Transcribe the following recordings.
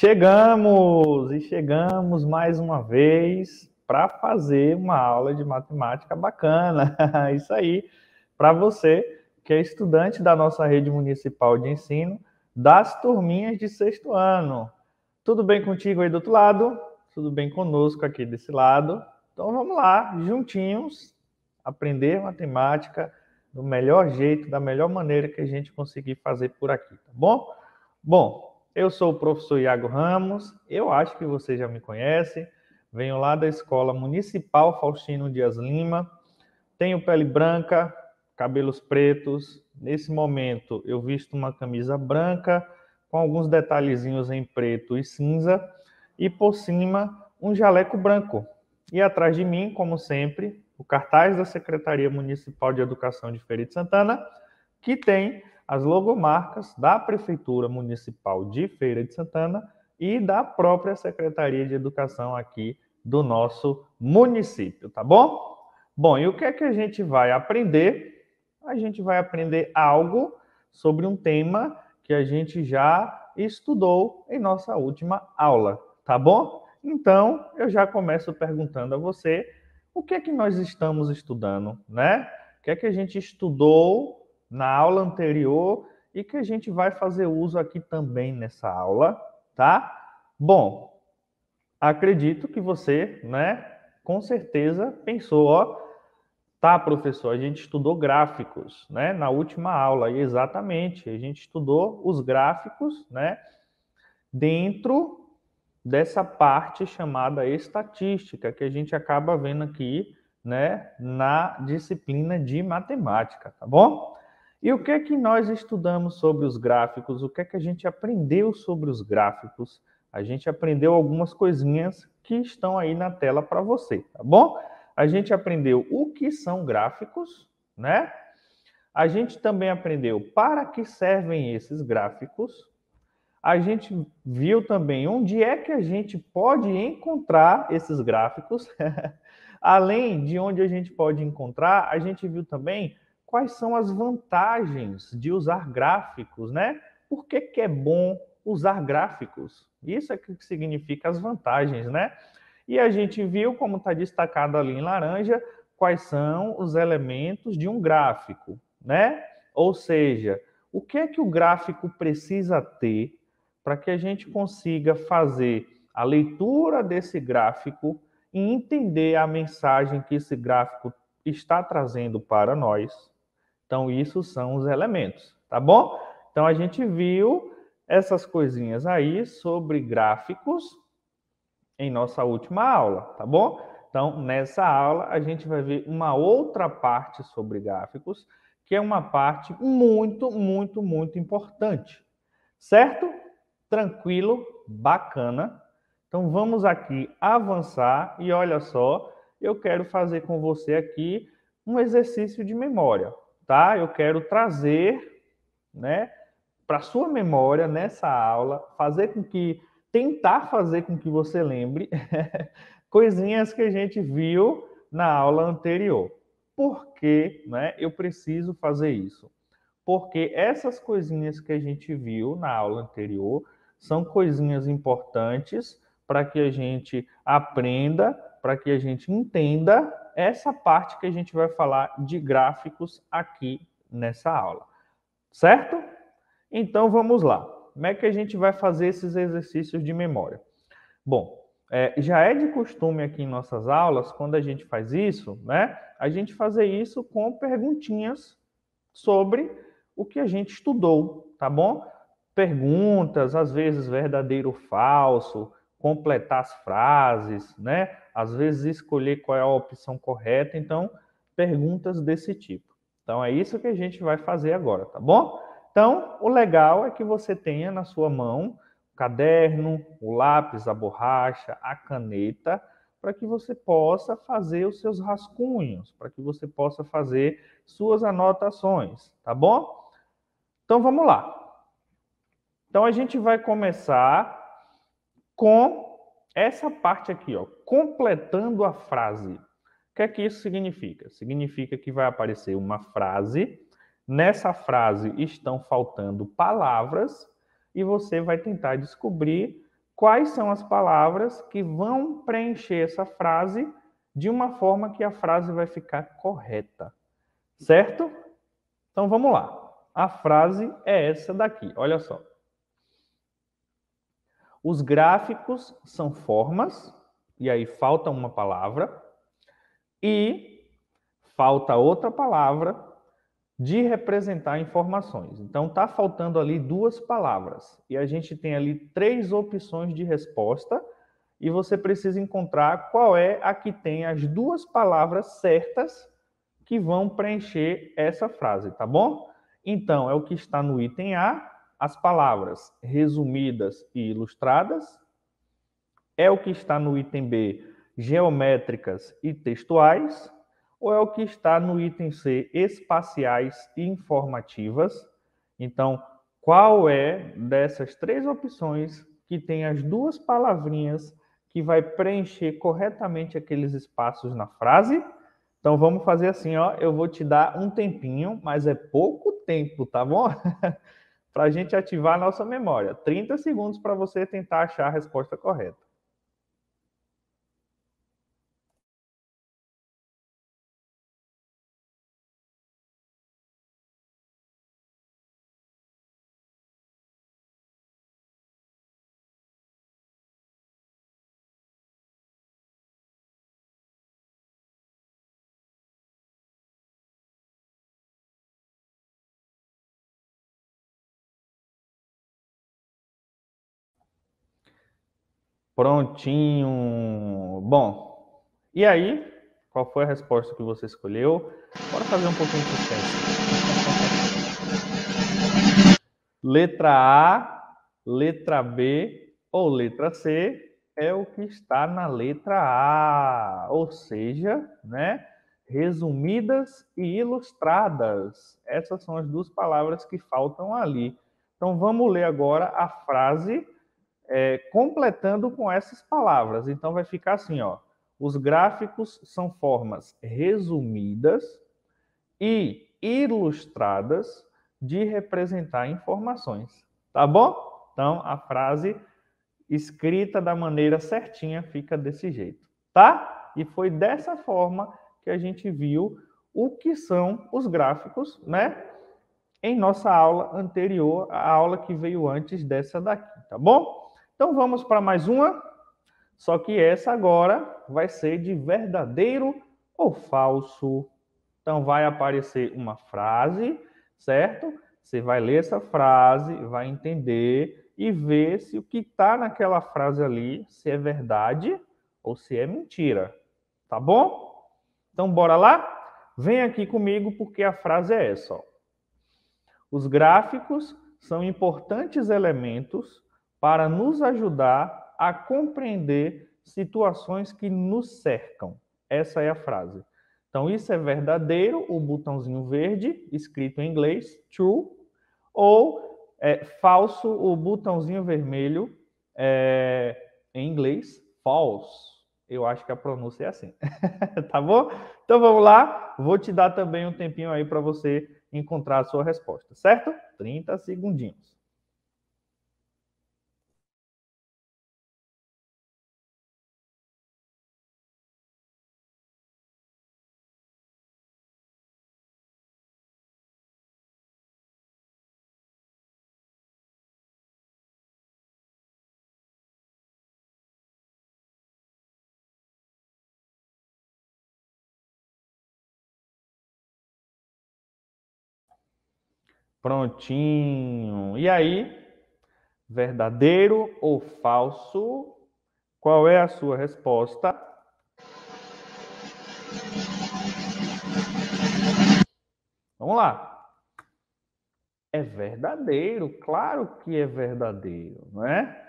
Chegamos e chegamos mais uma vez para fazer uma aula de matemática bacana. Isso aí, para você que é estudante da nossa rede municipal de ensino das turminhas de sexto ano. Tudo bem contigo aí do outro lado? Tudo bem conosco aqui desse lado? Então vamos lá, juntinhos, aprender matemática do melhor jeito, da melhor maneira que a gente conseguir fazer por aqui, tá bom? Bom, eu sou o professor Iago Ramos, eu acho que você já me conhece. Venho lá da Escola Municipal Faustino Dias Lima. Tenho pele branca, cabelos pretos. Nesse momento, eu visto uma camisa branca com alguns detalhezinhos em preto e cinza e por cima um jaleco branco. E atrás de mim, como sempre, o cartaz da Secretaria Municipal de Educação de Feira de Santana, que tem as logomarcas da Prefeitura Municipal de Feira de Santana e da própria Secretaria de Educação aqui do nosso município, tá bom? Bom, e o que é que a gente vai aprender? A gente vai aprender algo sobre um tema que a gente já estudou em nossa última aula, tá bom? Então, eu já começo perguntando a você o que é que nós estamos estudando, né? O que é que a gente estudou na aula anterior e que a gente vai fazer uso aqui também nessa aula, tá? Bom, acredito que você, né, com certeza pensou, ó, tá, professor, a gente estudou gráficos, né, na última aula, e exatamente, a gente estudou os gráficos, né, dentro dessa parte chamada estatística, que a gente acaba vendo aqui, né, na disciplina de matemática, tá bom? E o que é que nós estudamos sobre os gráficos? O que é que a gente aprendeu sobre os gráficos? A gente aprendeu algumas coisinhas que estão aí na tela para você, tá bom? A gente aprendeu o que são gráficos, né? A gente também aprendeu para que servem esses gráficos. A gente viu também onde é que a gente pode encontrar esses gráficos. Além de onde a gente pode encontrar, a gente viu também quais são as vantagens de usar gráficos, né? Por que, que é bom usar gráficos? Isso é o que significa as vantagens, né? E a gente viu, como está destacado ali em laranja, quais são os elementos de um gráfico, né? Ou seja, o que é que o gráfico precisa ter para que a gente consiga fazer a leitura desse gráfico e entender a mensagem que esse gráfico está trazendo para nós, então, isso são os elementos, tá bom? Então, a gente viu essas coisinhas aí sobre gráficos em nossa última aula, tá bom? Então, nessa aula, a gente vai ver uma outra parte sobre gráficos, que é uma parte muito, muito, muito importante. Certo? Tranquilo, bacana. Então, vamos aqui avançar e olha só, eu quero fazer com você aqui um exercício de memória tá? Eu quero trazer, né, para sua memória nessa aula, fazer com que tentar fazer com que você lembre coisinhas que a gente viu na aula anterior. Por que, né, eu preciso fazer isso? Porque essas coisinhas que a gente viu na aula anterior são coisinhas importantes para que a gente aprenda, para que a gente entenda essa parte que a gente vai falar de gráficos aqui nessa aula, certo? Então vamos lá. Como é que a gente vai fazer esses exercícios de memória? Bom, é, já é de costume aqui em nossas aulas, quando a gente faz isso, né? A gente fazer isso com perguntinhas sobre o que a gente estudou, tá bom? Perguntas, às vezes verdadeiro ou falso, completar as frases, né? às vezes escolher qual é a opção correta, então perguntas desse tipo. Então é isso que a gente vai fazer agora, tá bom? Então, o legal é que você tenha na sua mão o caderno, o lápis, a borracha, a caneta, para que você possa fazer os seus rascunhos, para que você possa fazer suas anotações, tá bom? Então vamos lá. Então a gente vai começar com essa parte aqui, ó, completando a frase. O que é que isso significa? Significa que vai aparecer uma frase. Nessa frase estão faltando palavras e você vai tentar descobrir quais são as palavras que vão preencher essa frase de uma forma que a frase vai ficar correta. Certo? Então vamos lá. A frase é essa daqui. Olha só. Os gráficos são formas, e aí falta uma palavra, e falta outra palavra de representar informações. Então, está faltando ali duas palavras. E a gente tem ali três opções de resposta. E você precisa encontrar qual é a que tem as duas palavras certas que vão preencher essa frase, tá bom? Então, é o que está no item A. As palavras resumidas e ilustradas é o que está no item B, geométricas e textuais, ou é o que está no item C, espaciais e informativas. Então, qual é dessas três opções que tem as duas palavrinhas que vai preencher corretamente aqueles espaços na frase? Então vamos fazer assim, ó, eu vou te dar um tempinho, mas é pouco tempo, tá bom? para a gente ativar a nossa memória. 30 segundos para você tentar achar a resposta correta. Prontinho. Bom, e aí? Qual foi a resposta que você escolheu? Bora fazer um pouquinho de suspense. Letra A, letra B ou letra C é o que está na letra A, ou seja, né? Resumidas e ilustradas. Essas são as duas palavras que faltam ali. Então vamos ler agora a frase é, completando com essas palavras. Então vai ficar assim, ó. Os gráficos são formas resumidas e ilustradas de representar informações, tá bom? Então a frase escrita da maneira certinha fica desse jeito, tá? E foi dessa forma que a gente viu o que são os gráficos, né? Em nossa aula anterior, a aula que veio antes dessa daqui, tá bom? Então vamos para mais uma, só que essa agora vai ser de verdadeiro ou falso. Então vai aparecer uma frase, certo? Você vai ler essa frase, vai entender e ver se o que está naquela frase ali se é verdade ou se é mentira. Tá bom? Então bora lá? Vem aqui comigo porque a frase é essa. Ó. Os gráficos são importantes elementos para nos ajudar a compreender situações que nos cercam. Essa é a frase. Então, isso é verdadeiro, o botãozinho verde, escrito em inglês, true, ou é, falso, o botãozinho vermelho, é, em inglês, false. Eu acho que a pronúncia é assim. tá bom? Então vamos lá. Vou te dar também um tempinho aí para você encontrar a sua resposta, certo? 30 segundinhos. Prontinho. E aí, verdadeiro ou falso? Qual é a sua resposta? Vamos lá. É verdadeiro, claro que é verdadeiro, não é?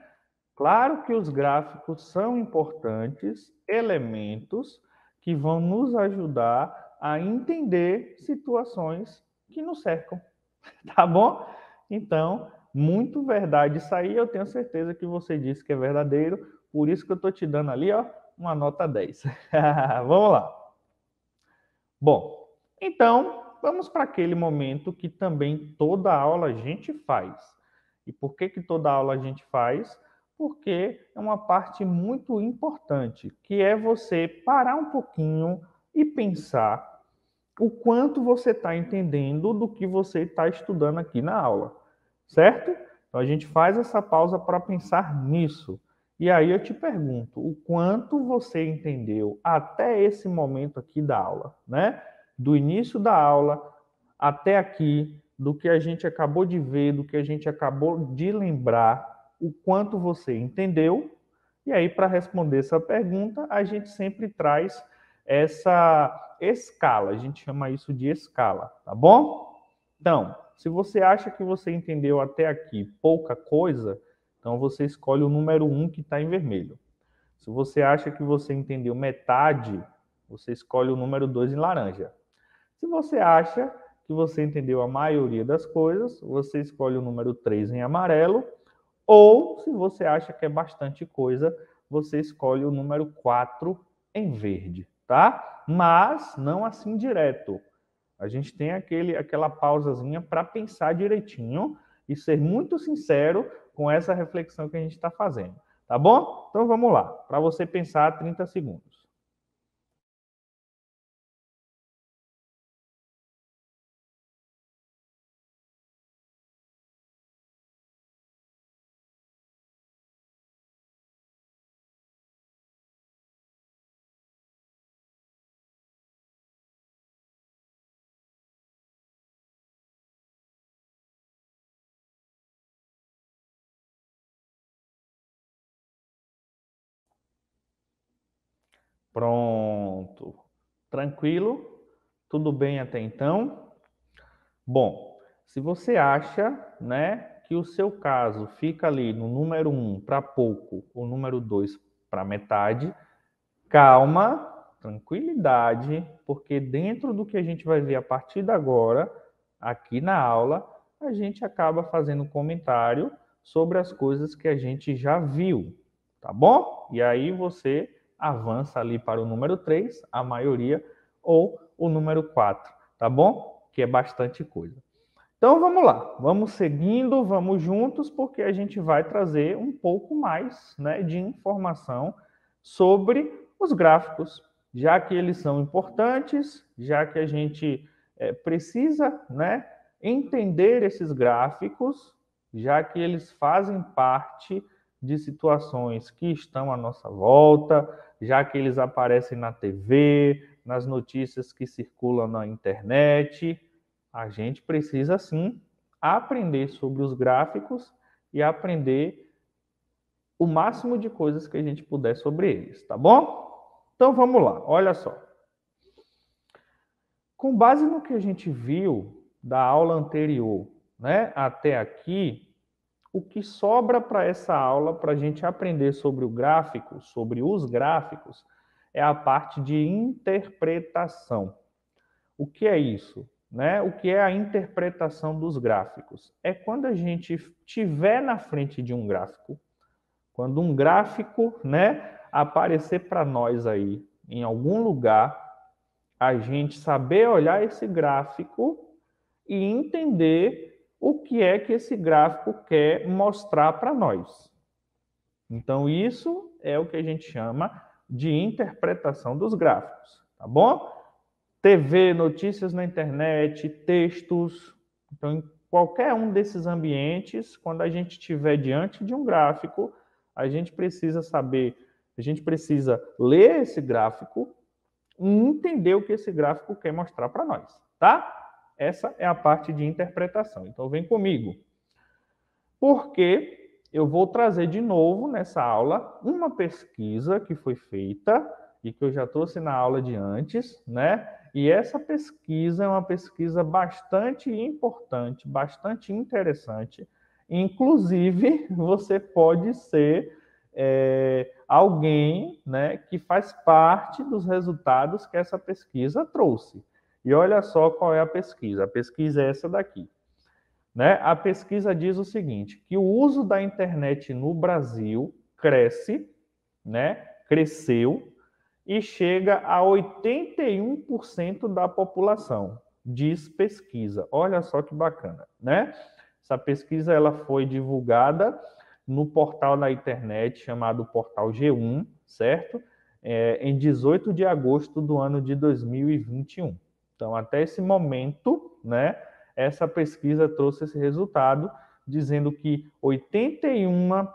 Claro que os gráficos são importantes, elementos que vão nos ajudar a entender situações que nos cercam. Tá bom? Então, muito verdade isso aí. Eu tenho certeza que você disse que é verdadeiro. Por isso que eu estou te dando ali, ó, uma nota 10. vamos lá. Bom, então, vamos para aquele momento que também toda aula a gente faz. E por que, que toda aula a gente faz? Porque é uma parte muito importante, que é você parar um pouquinho e pensar o quanto você está entendendo do que você está estudando aqui na aula, certo? Então a gente faz essa pausa para pensar nisso. E aí eu te pergunto, o quanto você entendeu até esse momento aqui da aula, né? Do início da aula até aqui, do que a gente acabou de ver, do que a gente acabou de lembrar, o quanto você entendeu. E aí, para responder essa pergunta, a gente sempre traz essa escala. A gente chama isso de escala, tá bom? Então, se você acha que você entendeu até aqui pouca coisa, então você escolhe o número 1 que está em vermelho. Se você acha que você entendeu metade, você escolhe o número 2 em laranja. Se você acha que você entendeu a maioria das coisas, você escolhe o número 3 em amarelo. Ou, se você acha que é bastante coisa, você escolhe o número 4 em verde tá? Mas não assim direto. A gente tem aquele, aquela pausazinha para pensar direitinho e ser muito sincero com essa reflexão que a gente está fazendo, tá bom? Então vamos lá, para você pensar 30 segundos. Pronto. Tranquilo? Tudo bem até então? Bom, se você acha, né, que o seu caso fica ali no número 1 um para pouco, o número 2 para metade, calma, tranquilidade, porque dentro do que a gente vai ver a partir de agora, aqui na aula, a gente acaba fazendo comentário sobre as coisas que a gente já viu, tá bom? E aí você avança ali para o número 3, a maioria, ou o número 4, tá bom? Que é bastante coisa. Então vamos lá, vamos seguindo, vamos juntos, porque a gente vai trazer um pouco mais né, de informação sobre os gráficos, já que eles são importantes, já que a gente é, precisa né, entender esses gráficos, já que eles fazem parte de situações que estão à nossa volta, já que eles aparecem na TV, nas notícias que circulam na internet. A gente precisa sim aprender sobre os gráficos e aprender o máximo de coisas que a gente puder sobre eles, tá bom? Então vamos lá, olha só. Com base no que a gente viu da aula anterior, né, até aqui, o que sobra para essa aula, para a gente aprender sobre o gráfico, sobre os gráficos, é a parte de interpretação. O que é isso? Né? O que é a interpretação dos gráficos? É quando a gente tiver na frente de um gráfico, quando um gráfico, né, aparecer para nós aí em algum lugar, a gente saber olhar esse gráfico e entender o que é que esse gráfico quer mostrar para nós. Então, isso é o que a gente chama de interpretação dos gráficos, tá bom? TV, notícias na internet, textos. Então, em qualquer um desses ambientes, quando a gente estiver diante de um gráfico, a gente precisa saber, a gente precisa ler esse gráfico e entender o que esse gráfico quer mostrar para nós, tá? Essa é a parte de interpretação. Então, vem comigo. Porque eu vou trazer de novo nessa aula uma pesquisa que foi feita e que eu já trouxe na aula de antes, né? E essa pesquisa é uma pesquisa bastante importante, bastante interessante. Inclusive, você pode ser é, alguém né, que faz parte dos resultados que essa pesquisa trouxe. E olha só qual é a pesquisa. A pesquisa é essa daqui. Né? A pesquisa diz o seguinte: que o uso da internet no Brasil cresce, né? cresceu e chega a 81% da população, diz pesquisa. Olha só que bacana, né? Essa pesquisa ela foi divulgada no portal da internet chamado Portal G1, certo? É, em 18 de agosto do ano de 2021. Então, até esse momento, né, essa pesquisa trouxe esse resultado, dizendo que 81,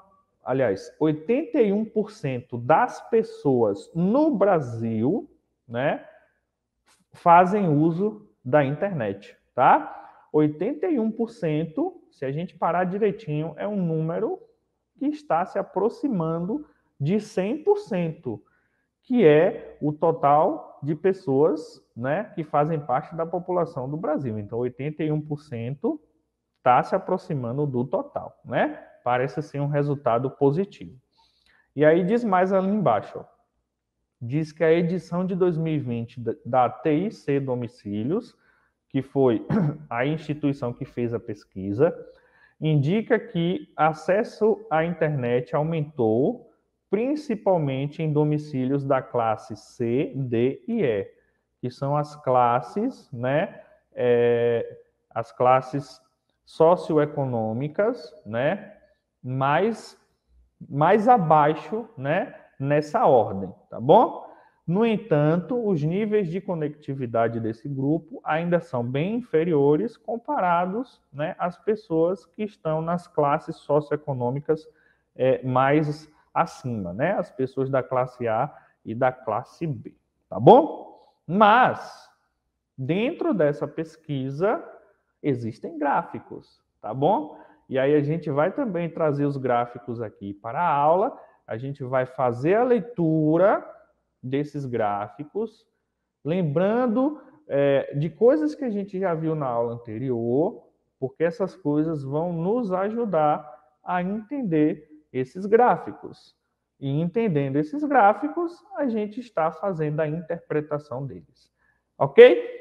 aliás, 81% das pessoas no Brasil, né, fazem uso da internet, tá? 81%, se a gente parar direitinho, é um número que está se aproximando de 100%, que é o total de pessoas né, que fazem parte da população do Brasil. Então, 81% está se aproximando do total, né? Parece ser um resultado positivo. E aí diz mais ali embaixo, ó. diz que a edição de 2020 da TIC Domicílios, que foi a instituição que fez a pesquisa, indica que acesso à internet aumentou principalmente em domicílios da classe C, D e E, que são as classes, né, é, as classes socioeconômicas, né, mais, mais abaixo, né, nessa ordem, tá bom? No entanto, os níveis de conectividade desse grupo ainda são bem inferiores comparados né, às pessoas que estão nas classes socioeconômicas é, mais acima, né? As pessoas da classe A e da classe B, tá bom? Mas dentro dessa pesquisa existem gráficos, tá bom? E aí a gente vai também trazer os gráficos aqui para a aula, a gente vai fazer a leitura desses gráficos, lembrando é, de coisas que a gente já viu na aula anterior, porque essas coisas vão nos ajudar a entender esses gráficos. E entendendo esses gráficos, a gente está fazendo a interpretação deles. Ok?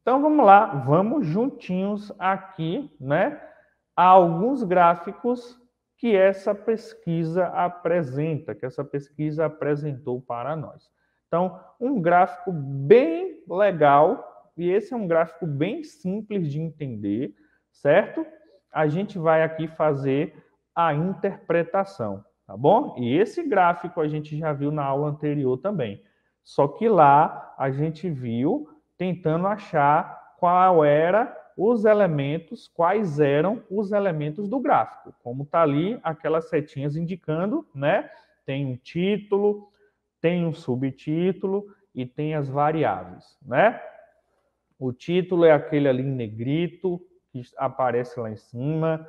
Então vamos lá, vamos juntinhos aqui, né? A alguns gráficos que essa pesquisa apresenta, que essa pesquisa apresentou para nós. Então, um gráfico bem legal, e esse é um gráfico bem simples de entender, certo? A gente vai aqui fazer a interpretação, tá bom? E esse gráfico a gente já viu na aula anterior também. Só que lá a gente viu tentando achar qual era os elementos, quais eram os elementos do gráfico. Como está ali aquelas setinhas indicando, né? Tem um título, tem um subtítulo e tem as variáveis, né? O título é aquele ali em negrito que aparece lá em cima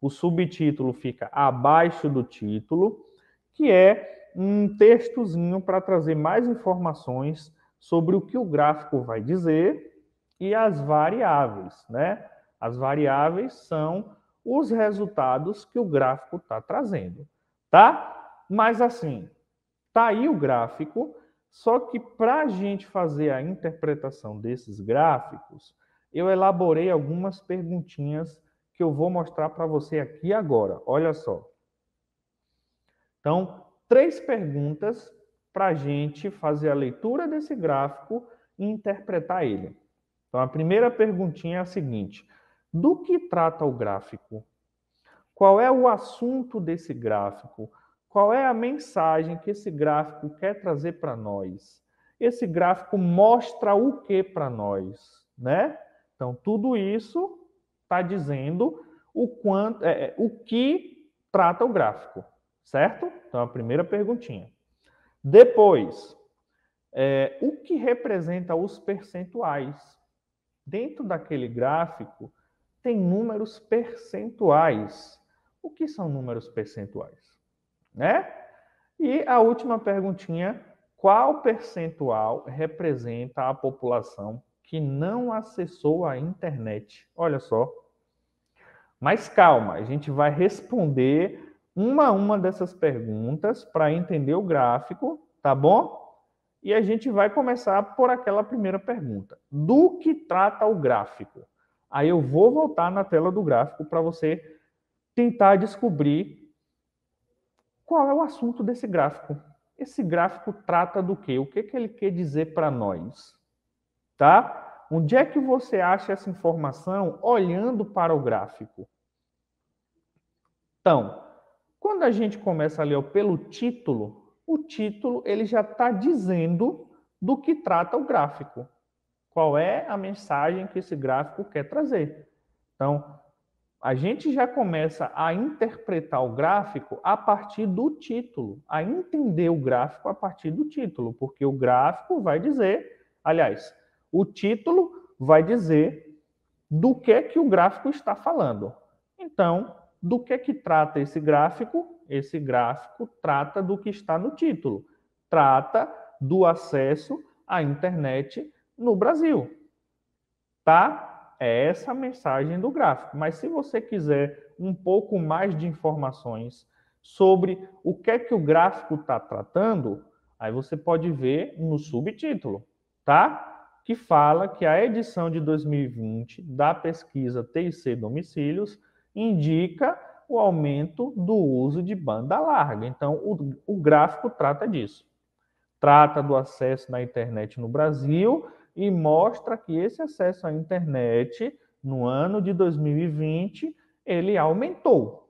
o subtítulo fica abaixo do título, que é um textozinho para trazer mais informações sobre o que o gráfico vai dizer e as variáveis, né? As variáveis são os resultados que o gráfico está trazendo, tá? Mas assim, tá aí o gráfico, só que para a gente fazer a interpretação desses gráficos, eu elaborei algumas perguntinhas que eu vou mostrar para você aqui agora. Olha só. Então, três perguntas para a gente fazer a leitura desse gráfico e interpretar ele. Então, a primeira perguntinha é a seguinte: do que trata o gráfico? Qual é o assunto desse gráfico? Qual é a mensagem que esse gráfico quer trazer para nós? Esse gráfico mostra o que para nós, né? Então, tudo isso está dizendo o, quanto, é, é, o que trata o gráfico, certo? Então, a primeira perguntinha. Depois, é, o que representa os percentuais? Dentro daquele gráfico, tem números percentuais. O que são números percentuais? Né? E a última perguntinha, qual percentual representa a população que não acessou a internet? Olha só, mas calma, a gente vai responder uma a uma dessas perguntas para entender o gráfico, tá bom? E a gente vai começar por aquela primeira pergunta. Do que trata o gráfico? Aí eu vou voltar na tela do gráfico para você tentar descobrir qual é o assunto desse gráfico. Esse gráfico trata do quê? O que, que ele quer dizer para nós? Tá? Onde é que você acha essa informação olhando para o gráfico? Então, quando a gente começa a ler pelo título, o título ele já está dizendo do que trata o gráfico. Qual é a mensagem que esse gráfico quer trazer? Então, a gente já começa a interpretar o gráfico a partir do título, a entender o gráfico a partir do título, porque o gráfico vai dizer, aliás, o título vai dizer do que que o gráfico está falando. Então, do que que trata esse gráfico? Esse gráfico trata do que está no título. Trata do acesso à internet no Brasil. Tá? É essa a mensagem do gráfico. Mas se você quiser um pouco mais de informações sobre o que é que o gráfico está tratando, aí você pode ver no subtítulo, tá? que fala que a edição de 2020 da pesquisa TIC domicílios indica o aumento do uso de banda larga. Então, o, o gráfico trata disso. Trata do acesso na internet no Brasil e mostra que esse acesso à internet no ano de 2020 ele aumentou.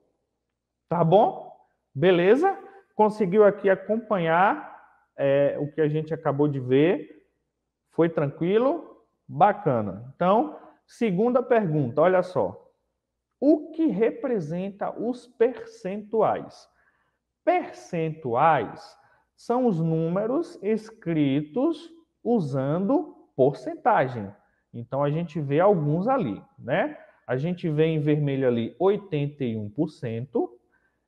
Tá bom? Beleza? Conseguiu aqui acompanhar é, o que a gente acabou de ver? Foi tranquilo? Bacana. Então, segunda pergunta, olha só. O que representa os percentuais? Percentuais são os números escritos usando porcentagem. Então a gente vê alguns ali, né? A gente vê em vermelho ali 81%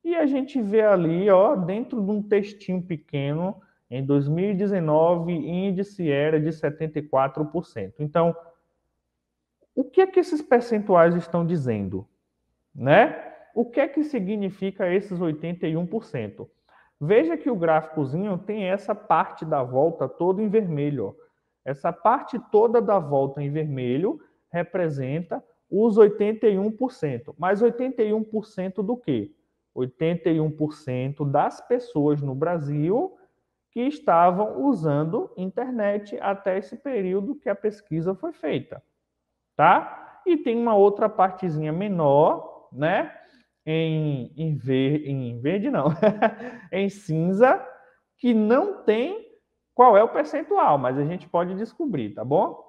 e a gente vê ali, ó, dentro de um textinho pequeno em 2019, índice era de 74%. Então, o que é que esses percentuais estão dizendo? Né? O que é que significa esses 81%? Veja que o gráficozinho tem essa parte da volta toda em vermelho. Essa parte toda da volta em vermelho representa os 81%. Mas 81% do quê? 81% das pessoas no Brasil que estavam usando internet até esse período que a pesquisa foi feita, tá? E tem uma outra partezinha menor, né? Em, em, ver, em verde, não, em cinza, que não tem qual é o percentual, mas a gente pode descobrir, tá bom?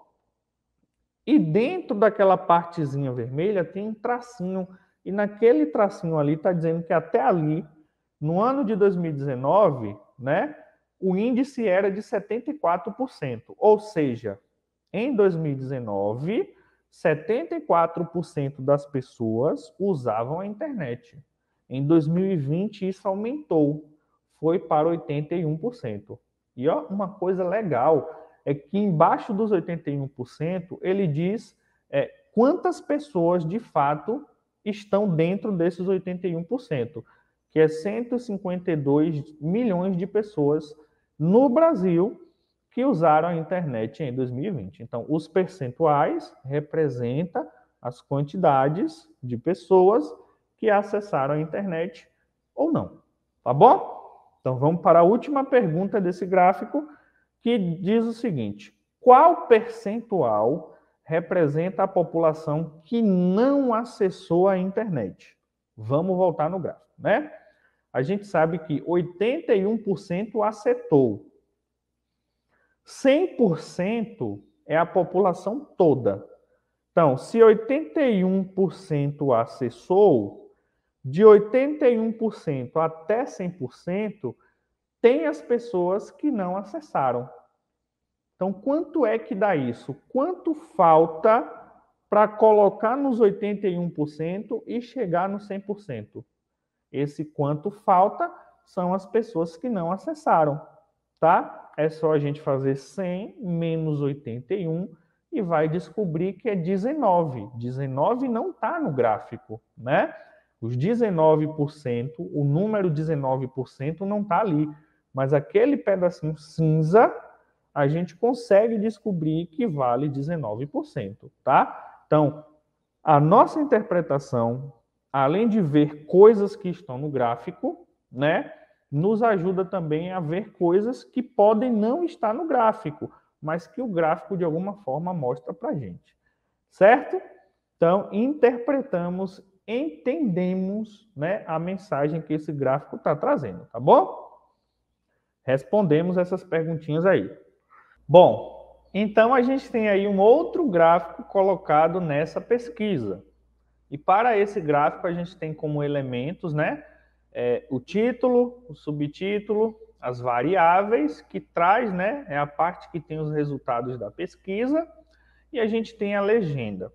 E dentro daquela partezinha vermelha tem um tracinho, e naquele tracinho ali está dizendo que até ali, no ano de 2019, né, o índice era de 74%. Ou seja, em 2019, 74% das pessoas usavam a internet. Em 2020, isso aumentou, foi para 81%. E ó, uma coisa legal é que embaixo dos 81%, ele diz é, quantas pessoas de fato estão dentro desses 81%, que é 152 milhões de pessoas no Brasil que usaram a internet em 2020. Então, os percentuais representam as quantidades de pessoas que acessaram a internet ou não. Tá bom? Então vamos para a última pergunta desse gráfico, que diz o seguinte: qual percentual representa a população que não acessou a internet? Vamos voltar no gráfico, né? a gente sabe que 81% acetou. 100% é a população toda. Então, se 81% acessou, de 81% até 100%, tem as pessoas que não acessaram. Então, quanto é que dá isso? Quanto falta para colocar nos 81% e chegar no 100%? Esse quanto falta são as pessoas que não acessaram, tá? É só a gente fazer 100 menos 81 e vai descobrir que é 19. 19 não está no gráfico, né? Os 19%, o número 19% não está ali, mas aquele pedacinho cinza a gente consegue descobrir que vale 19%, tá? Então, a nossa interpretação além de ver coisas que estão no gráfico, né, nos ajuda também a ver coisas que podem não estar no gráfico, mas que o gráfico de alguma forma mostra para gente, certo? Então interpretamos, entendemos, né, a mensagem que esse gráfico está trazendo, tá bom? Respondemos essas perguntinhas aí. Bom, então a gente tem aí um outro gráfico colocado nessa pesquisa, e para esse gráfico, a gente tem como elementos né, é, o título, o subtítulo, as variáveis, que traz né, é a parte que tem os resultados da pesquisa, e a gente tem a legenda.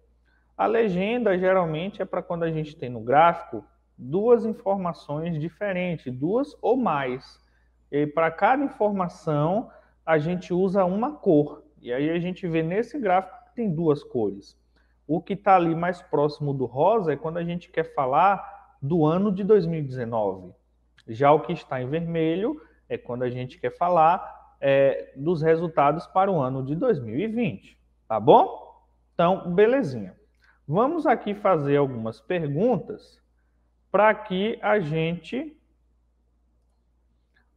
A legenda geralmente é para quando a gente tem no gráfico duas informações diferentes, duas ou mais. E para cada informação, a gente usa uma cor. E aí a gente vê nesse gráfico que tem duas cores. O que está ali mais próximo do rosa é quando a gente quer falar do ano de 2019. Já o que está em vermelho é quando a gente quer falar é, dos resultados para o ano de 2020. Tá bom? Então, belezinha. Vamos aqui fazer algumas perguntas para que a gente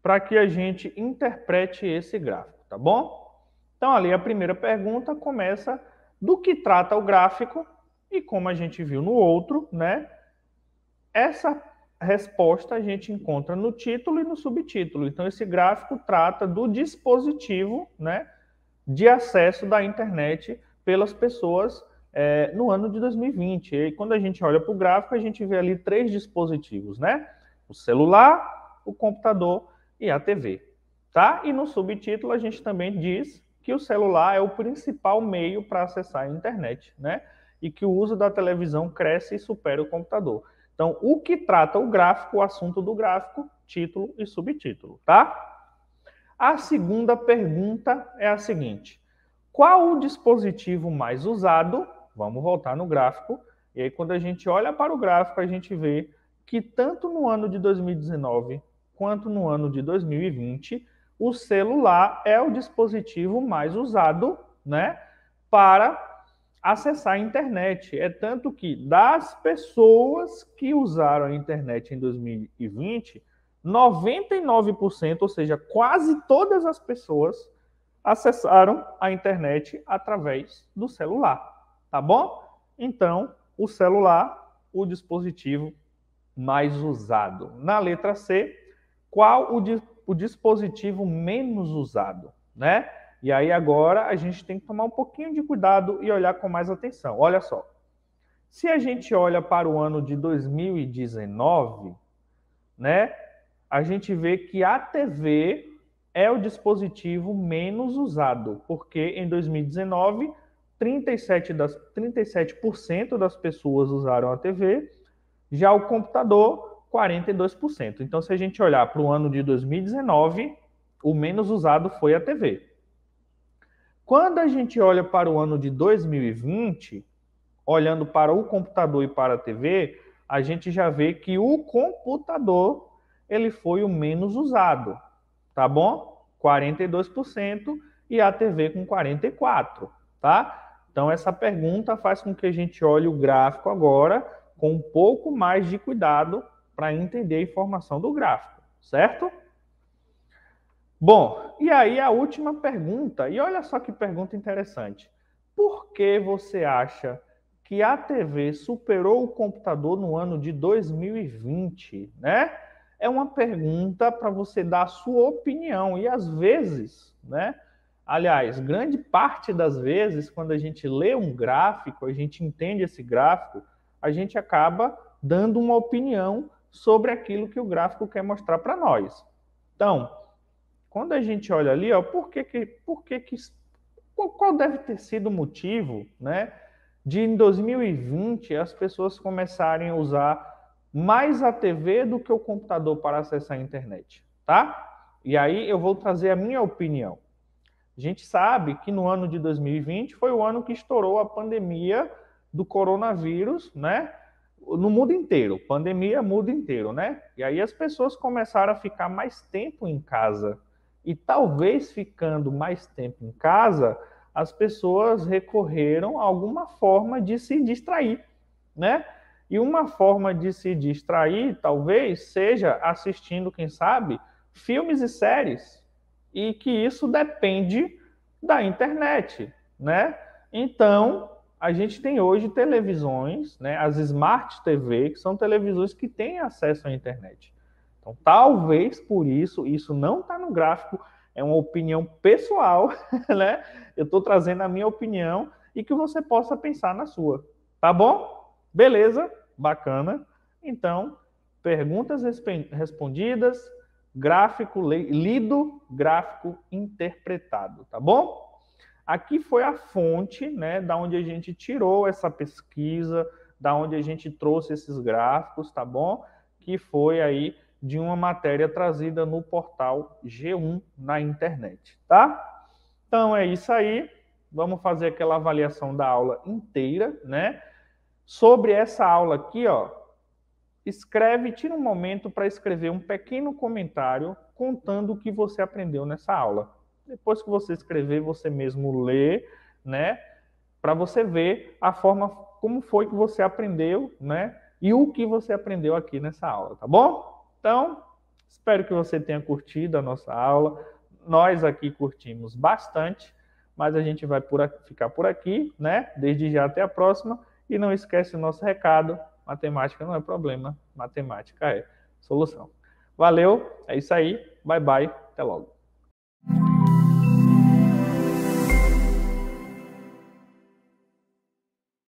para que a gente interprete esse gráfico, tá bom? Então ali a primeira pergunta começa do que trata o gráfico, e como a gente viu no outro, né? Essa resposta a gente encontra no título e no subtítulo. Então, esse gráfico trata do dispositivo né, de acesso da internet pelas pessoas é, no ano de 2020. E quando a gente olha para o gráfico, a gente vê ali três dispositivos, né? O celular, o computador e a TV, tá? E no subtítulo a gente também diz que o celular é o principal meio para acessar a internet, né? E que o uso da televisão cresce e supera o computador. Então, o que trata o gráfico, o assunto do gráfico, título e subtítulo, tá? A segunda pergunta é a seguinte: qual o dispositivo mais usado? Vamos voltar no gráfico. E aí, quando a gente olha para o gráfico, a gente vê que tanto no ano de 2019 quanto no ano de 2020, o celular é o dispositivo mais usado, né, para acessar a internet. É tanto que das pessoas que usaram a internet em 2020, 99%, ou seja, quase todas as pessoas acessaram a internet através do celular, tá bom? Então, o celular, o dispositivo mais usado. Na letra C, qual o, o dispositivo menos usado, né? E aí agora a gente tem que tomar um pouquinho de cuidado e olhar com mais atenção. Olha só. Se a gente olha para o ano de 2019, né? A gente vê que a TV é o dispositivo menos usado, porque em 2019 37 das 37% das pessoas usaram a TV, já o computador 42%. Então, se a gente olhar para o ano de 2019, o menos usado foi a TV. Quando a gente olha para o ano de 2020, olhando para o computador e para a TV, a gente já vê que o computador ele foi o menos usado, tá bom? 42% e a TV com 44, tá? Então essa pergunta faz com que a gente olhe o gráfico agora com um pouco mais de cuidado para entender a informação do gráfico, certo? Bom, e aí a última pergunta, e olha só que pergunta interessante. Por que você acha que a TV superou o computador no ano de 2020, né? É uma pergunta para você dar a sua opinião e às vezes, né? Aliás, grande parte das vezes, quando a gente lê um gráfico, a gente entende esse gráfico, a gente acaba dando uma opinião sobre aquilo que o gráfico quer mostrar para nós. Então, quando a gente olha ali, ó, por que que, por que, que qual, qual deve ter sido o motivo, né, de em 2020 as pessoas começarem a usar mais a TV do que o computador para acessar a internet, tá? E aí eu vou trazer a minha opinião. A gente sabe que no ano de 2020 foi o ano que estourou a pandemia do coronavírus, né? no mundo inteiro, pandemia mundo inteiro, né? E aí as pessoas começaram a ficar mais tempo em casa. E talvez ficando mais tempo em casa, as pessoas recorreram a alguma forma de se distrair, né? E uma forma de se distrair, talvez, seja assistindo, quem sabe, filmes e séries. E que isso depende da internet, né? Então, a gente tem hoje televisões, né, as smart TV, que são televisões que têm acesso à internet. Então, talvez por isso, isso não está no gráfico, é uma opinião pessoal, né? Eu estou trazendo a minha opinião e que você possa pensar na sua. Tá bom? Beleza? Bacana. Então, perguntas respondidas, gráfico lido, gráfico interpretado, tá bom? Aqui foi a fonte, né, da onde a gente tirou essa pesquisa, da onde a gente trouxe esses gráficos, tá bom? Que foi aí de uma matéria trazida no portal G1 na internet, tá? Então é isso aí. Vamos fazer aquela avaliação da aula inteira, né? Sobre essa aula aqui, ó, escreve, tira um momento para escrever um pequeno comentário contando o que você aprendeu nessa aula. Depois que você escrever, você mesmo lê, né? Para você ver a forma como foi que você aprendeu, né? E o que você aprendeu aqui nessa aula, tá bom? Então, espero que você tenha curtido a nossa aula. Nós aqui curtimos bastante, mas a gente vai por aqui, ficar por aqui, né? Desde já até a próxima. E não esquece o nosso recado: matemática não é problema, matemática é solução. Valeu, é isso aí. Bye bye, até logo.